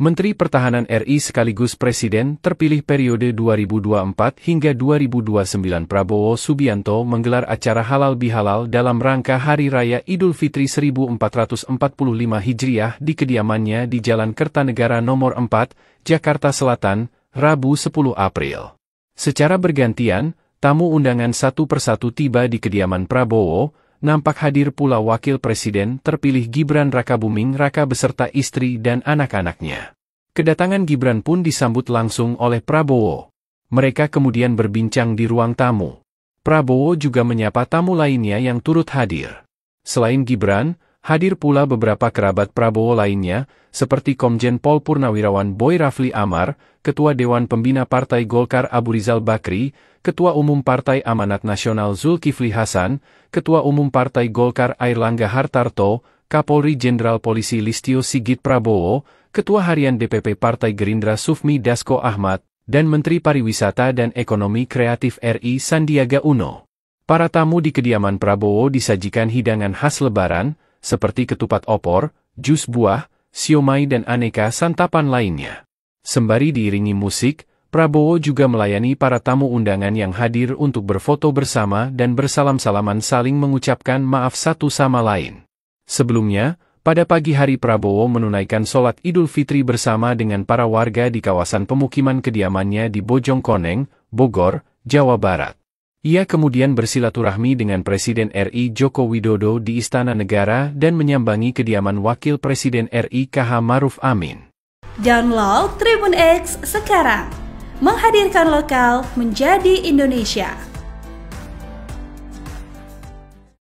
Menteri Pertahanan RI sekaligus Presiden terpilih periode 2024 hingga 2029 Prabowo Subianto menggelar acara halal bihalal dalam rangka Hari Raya Idul Fitri 1445 Hijriah di kediamannya di Jalan Kertanegara Nomor 4, Jakarta Selatan, Rabu 10 April. Secara bergantian, tamu undangan satu persatu tiba di kediaman Prabowo, nampak hadir pula Wakil Presiden terpilih Gibran Rakabuming Raka beserta istri dan anak-anaknya. Kedatangan Gibran pun disambut langsung oleh Prabowo. Mereka kemudian berbincang di ruang tamu. Prabowo juga menyapa tamu lainnya yang turut hadir. Selain Gibran, Hadir pula beberapa kerabat Prabowo lainnya, seperti Komjen Pol Purnawirawan Boy Rafli Amar, Ketua Dewan Pembina Partai Golkar Abu Rizal Bakri, Ketua Umum Partai Amanat Nasional Zulkifli Hasan, Ketua Umum Partai Golkar Air Langga Hartarto, Kapolri Jenderal Polisi Listio Sigit Prabowo, Ketua Harian DPP Partai Gerindra Sufmi Dasko Ahmad, dan Menteri Pariwisata dan Ekonomi Kreatif RI Sandiaga Uno. Para tamu di kediaman Prabowo disajikan hidangan khas Lebaran, seperti ketupat opor, jus buah, siomay dan aneka santapan lainnya. Sembari diiringi musik, Prabowo juga melayani para tamu undangan yang hadir untuk berfoto bersama dan bersalam-salaman saling mengucapkan maaf satu sama lain. Sebelumnya, pada pagi hari Prabowo menunaikan sholat Idul Fitri bersama dengan para warga di kawasan pemukiman kediamannya di Bojongkoneng, Bogor, Jawa Barat. Ia kemudian bersilaturahmi dengan Presiden RI Joko Widodo di Istana Negara dan menyambangi kediaman Wakil Presiden RI KH Maruf Amin. Download Tribun X sekarang. Menghadirkan lokal menjadi Indonesia.